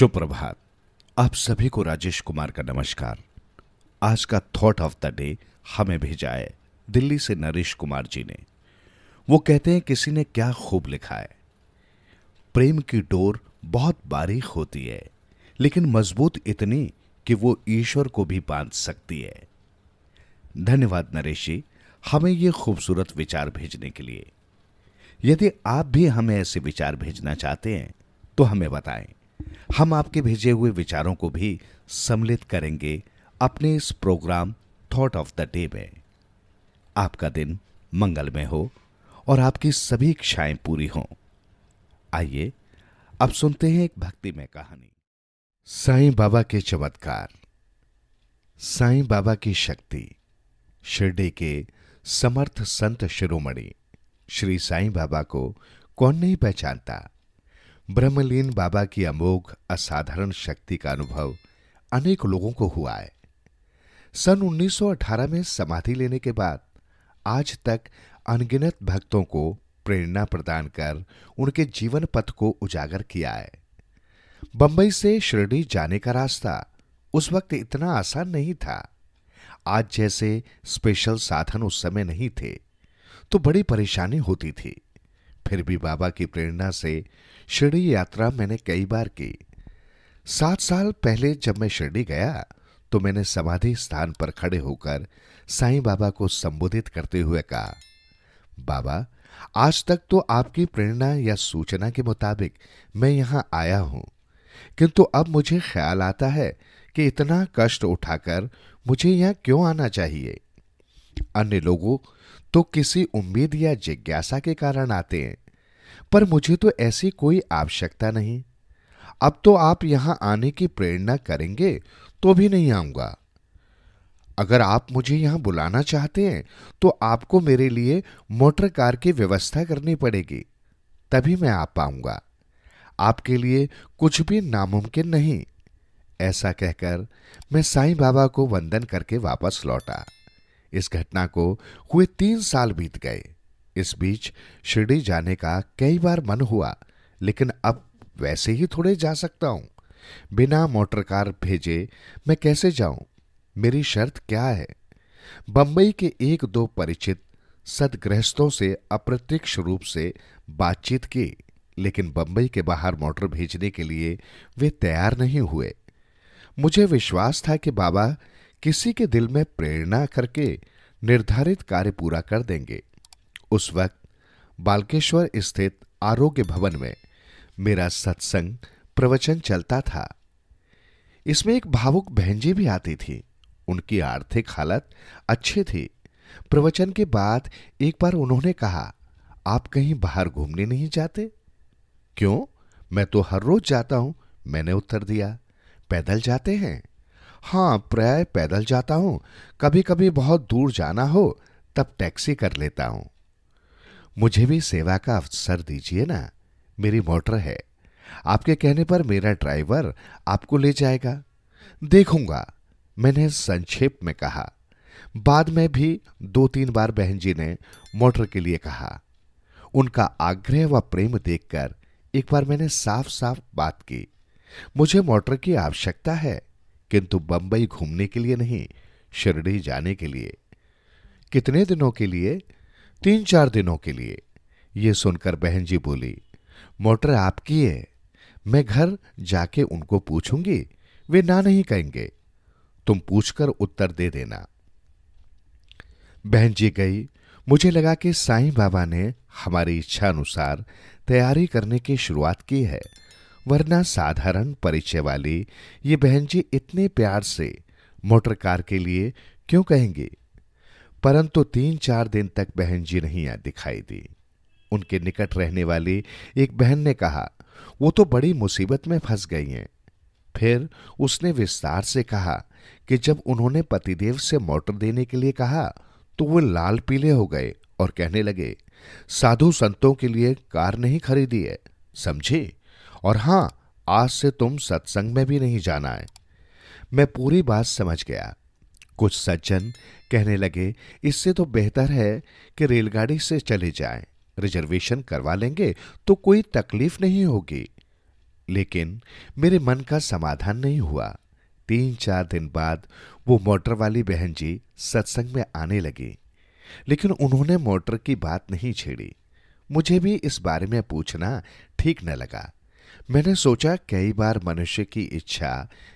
शुभ प्रभात आप सभी को राजेश कुमार का नमस्कार आज का थॉट ऑफ द डे हमें भेजा है दिल्ली से नरेश कुमार जी ने वो कहते हैं किसी ने क्या खूब लिखा है प्रेम की डोर बहुत बारीक होती है लेकिन मजबूत इतनी कि वो ईश्वर को भी बांध सकती है धन्यवाद नरेश जी हमें ये खूबसूरत विचार भेजने के लिए यदि आप भी हमें ऐसे विचार भेजना चाहते हैं तो हमें बताएं हम आपके भेजे हुए विचारों को भी सम्मिलित करेंगे अपने इस program thought of the day में आपका दिन मंगलमय हो और आपकी सभी इच्छाएं पूरी हों आइए अब सुनते हैं एक भक्ति में कहानी साईं बाबा के चमत्कार साईं बाबा की शक्ति शिरडी के समर्थ संत शिरोमणि श्री साईं बाबा को कौन नहीं पहचानता ब्रह्मलीन बाबा की अमोघ असाधारण शक्ति का अनुभव अनेक लोगों को हुआ है सन 1918 में समाधि लेने के बाद आज तक अनगिनत भक्तों को प्रेरणा प्रदान कर उनके जीवन पथ को उजागर किया है बंबई से शिरडी जाने का रास्ता उस वक्त इतना आसान नहीं था आज जैसे स्पेशल साधन उस समय नहीं थे तो बड़ी परेशानी होती थी फिर भी बाबा की प्रेरणा से शिरडी यात्रा मैंने कई बार की सात साल पहले जब मैं शिरडी गया तो मैंने समाधि स्थान पर खड़े होकर साईं बाबा को संबोधित करते हुए कहा बाबा आज तक तो आपकी प्रेरणा या सूचना के मुताबिक मैं यहां आया हूं किंतु अब मुझे ख्याल आता है कि इतना कष्ट उठाकर मुझे यहां क्यों आना चाहिए अन्य लोगों तो किसी उम्मीद या जिज्ञासा के कारण आते हैं पर मुझे तो ऐसी कोई आवश्यकता नहीं अब तो आप यहां आने की प्रेरणा करेंगे तो भी नहीं आऊंगा अगर आप मुझे यहां बुलाना चाहते हैं तो आपको मेरे लिए मोटर कार की व्यवस्था करनी पड़ेगी तभी मैं आ पाऊंगा आपके लिए कुछ भी नामुमकिन नहीं ऐसा कहकर मैं साईं बाबा को वंदन करके वापस लौटा इस घटना को हुए तीन साल बीत गए इस बीच शिरडी जाने का कई बार मन हुआ लेकिन अब वैसे ही थोड़े जा सकता हूं बिना मोटर कार भेजे मैं कैसे जाऊं मेरी शर्त क्या है बंबई के एक दो परिचित सदगृहस्थों से अप्रत्यक्ष रूप से बातचीत की लेकिन बंबई के बाहर मोटर भेजने के लिए वे तैयार नहीं हुए मुझे विश्वास था कि बाबा किसी के दिल में प्रेरणा करके निर्धारित कार्य पूरा कर देंगे उस वक्त बालकेश्वर स्थित आरोग्य भवन में मेरा सत्संग प्रवचन चलता था इसमें एक भावुक बहनजी भी आती थी उनकी आर्थिक हालत अच्छी थी प्रवचन के बाद एक बार उन्होंने कहा आप कहीं बाहर घूमने नहीं जाते क्यों मैं तो हर रोज जाता हूं मैंने उत्तर दिया पैदल जाते हैं हाँ प्राय पैदल जाता हूं कभी कभी बहुत दूर जाना हो तब टैक्सी कर लेता हूँ मुझे भी सेवा का अवसर दीजिए ना मेरी मोटर है आपके कहने पर मेरा ड्राइवर आपको ले जाएगा देखूंगा मैंने संक्षेप में कहा बाद में भी दो तीन बार बहन जी ने मोटर के लिए कहा उनका आग्रह व प्रेम देखकर एक बार मैंने साफ साफ बात की मुझे मोटर की आवश्यकता है किंतु बंबई घूमने के लिए नहीं शिरडी जाने के लिए कितने दिनों के लिए तीन चार दिनों के लिए यह सुनकर बहन जी बोली मोटर आपकी है मैं घर जाके उनको पूछूंगी वे ना नहीं कहेंगे तुम पूछकर उत्तर दे देना बहन जी गई मुझे लगा कि साईं बाबा ने हमारी इच्छा अनुसार तैयारी करने की शुरुआत की है वरना साधारण परिचय वाली ये बहन जी इतने प्यार से मोटर कार के लिए क्यों कहेंगे परंतु तीन चार दिन तक बहन जी नहीं आ दिखाई दी उनके निकट रहने वाली एक बहन ने कहा वो तो बड़ी मुसीबत में फंस गई हैं फिर उसने विस्तार से कहा कि जब उन्होंने पतिदेव से मोटर देने के लिए कहा तो वे लाल पीले हो गए और कहने लगे साधु संतों के लिए कार नहीं खरीदी है समझे और हां आज से तुम सत्संग में भी नहीं जाना है मैं पूरी बात समझ गया कुछ सज्जन कहने लगे इससे तो बेहतर है कि रेलगाड़ी से चले जाएं रिजर्वेशन करवा लेंगे तो कोई तकलीफ नहीं होगी लेकिन मेरे मन का समाधान नहीं हुआ तीन चार दिन बाद वो मोटर वाली बहन जी सत्संग में आने लगी लेकिन उन्होंने मोटर की बात नहीं छेड़ी मुझे भी इस बारे में पूछना ठीक न लगा मैंने सोचा कई बार मनुष्य की इच्छा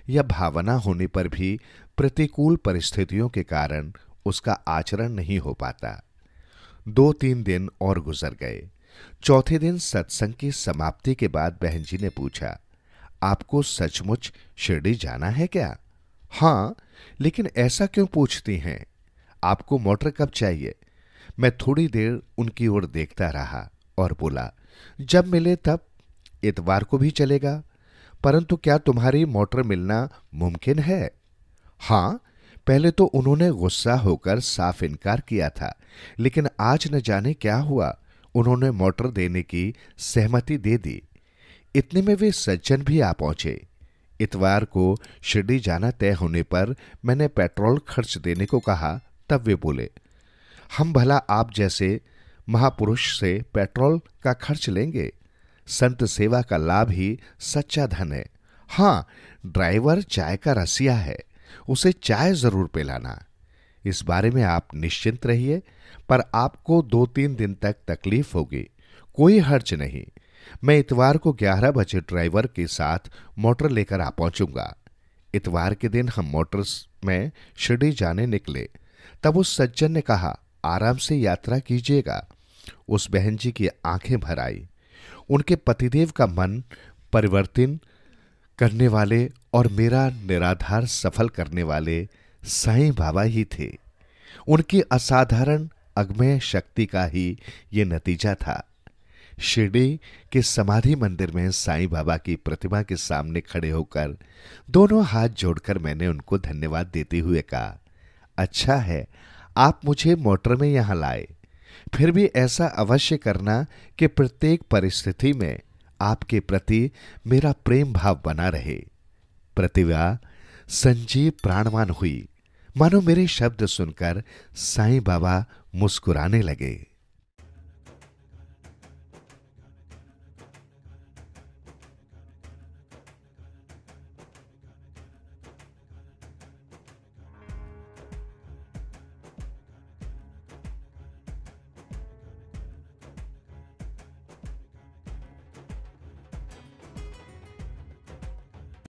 या भावना होने पर भी प्रतिकूल परिस्थितियों के कारण उसका आचरण नहीं हो पाता दो तीन दिन और गुजर गए चौथे दिन सत्संग की समाप्ति के बाद बहन जी ने पूछा आपको सचमुच शिरडी जाना है क्या हाँ लेकिन ऐसा क्यों पूछती हैं आपको मोटर कब चाहिए मैं थोड़ी देर उनकी ओर देखता रहा और बोला जब मिले तब इतवार को भी चलेगा परंतु क्या तुम्हारी मोटर मिलना मुमकिन है हां पहले तो उन्होंने गुस्सा होकर साफ इनकार किया था लेकिन आज न जाने क्या हुआ उन्होंने मोटर देने की सहमति दे दी इतने में वे सज्जन भी आ पहुंचे इतवार को शिरडी जाना तय होने पर मैंने पेट्रोल खर्च देने को कहा तब वे बोले हम भला आप जैसे महापुरुष से पेट्रोल का खर्च लेंगे संत सेवा का लाभ ही सच्चा धन है हाँ ड्राइवर चाय का रसिया है उसे चाय जरूर पिलाना इस बारे में आप निश्चिंत रहिए पर आपको दो तीन दिन तक तकलीफ होगी कोई हर्च नहीं मैं इतवार को ग्यारह बजे ड्राइवर के साथ मोटर लेकर आ पहुंचूंगा इतवार के दिन हम मोटर में शिरडी जाने निकले तब उस सज्जन ने कहा आराम से यात्रा कीजिएगा उस बहन जी की आंखें भर आई उनके पतिदेव का मन परिवर्तन करने वाले और मेरा निराधार सफल करने वाले साई बाबा ही थे उनकी असाधारण अग्मय शक्ति का ही ये नतीजा था शिरडी के समाधि मंदिर में साईं बाबा की प्रतिमा के सामने खड़े होकर दोनों हाथ जोड़कर मैंने उनको धन्यवाद देते हुए कहा अच्छा है आप मुझे मोटर में यहाँ लाए फिर भी ऐसा अवश्य करना कि प्रत्येक परिस्थिति में आपके प्रति मेरा प्रेम भाव बना रहे प्रतिभा संजीव प्राणवान हुई मानो मेरे शब्द सुनकर साईं बाबा मुस्कुराने लगे